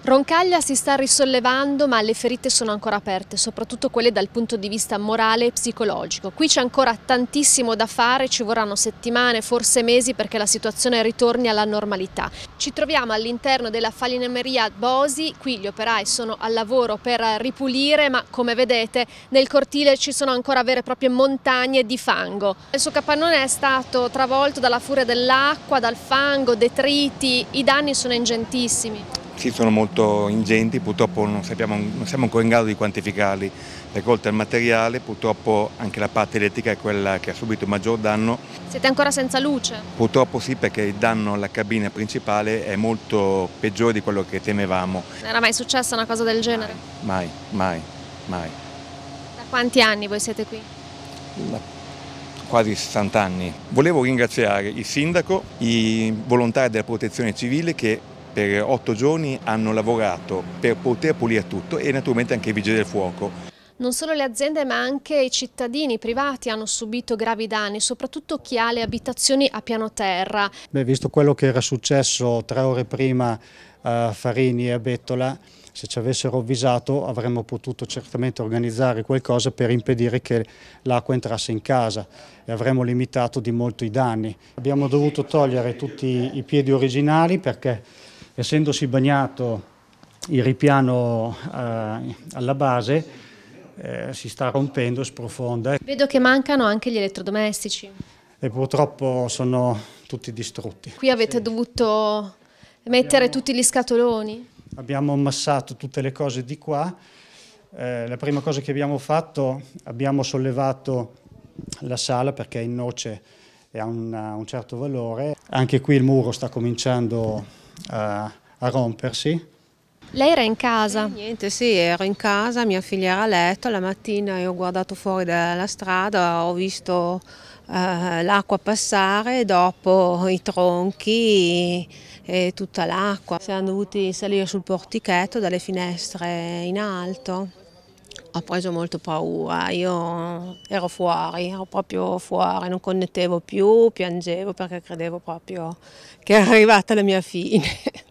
Roncaglia si sta risollevando ma le ferite sono ancora aperte, soprattutto quelle dal punto di vista morale e psicologico. Qui c'è ancora tantissimo da fare, ci vorranno settimane, forse mesi perché la situazione ritorni alla normalità. Ci troviamo all'interno della falinemeria Bosi, qui gli operai sono al lavoro per ripulire ma come vedete nel cortile ci sono ancora vere e proprie montagne di fango. Il suo capannone è stato travolto dalla furia dell'acqua, dal fango, detriti, i danni sono ingentissimi. Sì, sono molto ingenti, purtroppo non, sappiamo, non siamo ancora in grado di quantificarli, perché oltre al materiale purtroppo anche la parte elettrica è quella che ha subito il maggior danno. Siete ancora senza luce? Purtroppo sì, perché il danno alla cabina principale è molto peggiore di quello che temevamo. Non era mai successa una cosa del genere? Mai, mai, mai. Da quanti anni voi siete qui? La quasi 60 anni. Volevo ringraziare il sindaco, i volontari della protezione civile che per otto giorni hanno lavorato per poter pulire tutto e naturalmente anche i vigili del fuoco. Non solo le aziende ma anche i cittadini privati hanno subito gravi danni, soprattutto chi ha le abitazioni a piano terra. Beh, visto quello che era successo tre ore prima a eh, Farini e a Bettola, se ci avessero avvisato avremmo potuto certamente organizzare qualcosa per impedire che l'acqua entrasse in casa e avremmo limitato di molto i danni. Abbiamo dovuto togliere tutti i piedi originali perché essendosi bagnato il ripiano eh, alla base eh, si sta rompendo, sprofonda. Vedo che mancano anche gli elettrodomestici. E purtroppo sono tutti distrutti. Qui avete sì. dovuto mettere abbiamo, tutti gli scatoloni? Abbiamo ammassato tutte le cose di qua. Eh, la prima cosa che abbiamo fatto, abbiamo sollevato la sala perché è in noce e ha un certo valore. Anche qui il muro sta cominciando a, eh, a rompersi. Lei era in casa? Eh, niente, sì, ero in casa, mia figlia era a letto, la mattina io ho guardato fuori dalla strada, ho visto eh, l'acqua passare, dopo i tronchi e tutta l'acqua. Siamo dovuti salire sul portichetto dalle finestre in alto ho preso molto paura, io ero fuori, ero proprio fuori, non connettevo più, piangevo perché credevo proprio che era arrivata la mia fine.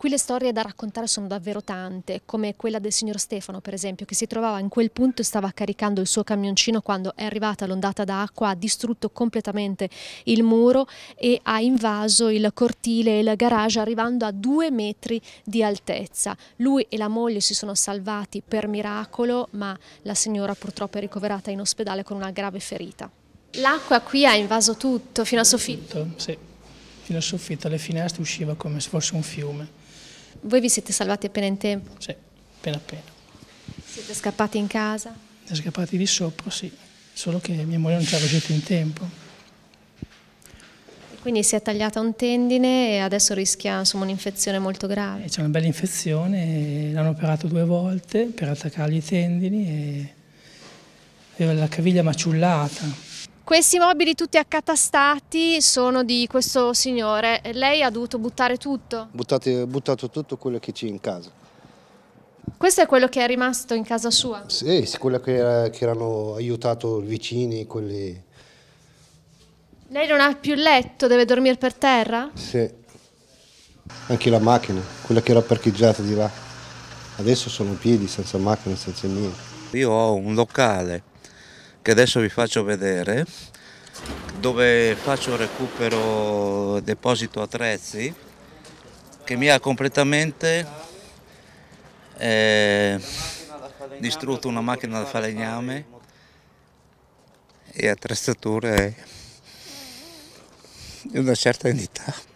Qui le storie da raccontare sono davvero tante, come quella del signor Stefano per esempio, che si trovava in quel punto e stava caricando il suo camioncino quando è arrivata l'ondata d'acqua, ha distrutto completamente il muro e ha invaso il cortile e il garage arrivando a due metri di altezza. Lui e la moglie si sono salvati per miracolo, ma la signora purtroppo è ricoverata in ospedale con una grave ferita. L'acqua qui ha invaso tutto fino a soffitto? sì fino al soffitto, alle finestre usciva come se fosse un fiume. Voi vi siete salvati appena in tempo? Sì, appena appena. Siete scappati in casa? Siete scappati di sopra, sì, solo che mia moglie non ci ha riuscito in tempo. Quindi si è tagliata un tendine e adesso rischia un'infezione molto grave. Eh, c'è una bella infezione, eh, l'hanno operato due volte per attaccargli i tendini e aveva la caviglia maciullata questi mobili tutti accatastati sono di questo signore. Lei ha dovuto buttare tutto? Buttate, buttato tutto quello che c'è in casa. Questo è quello che è rimasto in casa sua? Sì, quello che, era, che erano aiutato i vicini, quelli... Lei non ha più il letto, deve dormire per terra? Sì. Anche la macchina, quella che era parcheggiata di là. Adesso sono in piedi, senza macchina, senza niente. Io ho un locale che adesso vi faccio vedere dove faccio recupero deposito attrezzi che mi ha completamente eh, distrutto una macchina da falegname e attrezzature di una certa entità.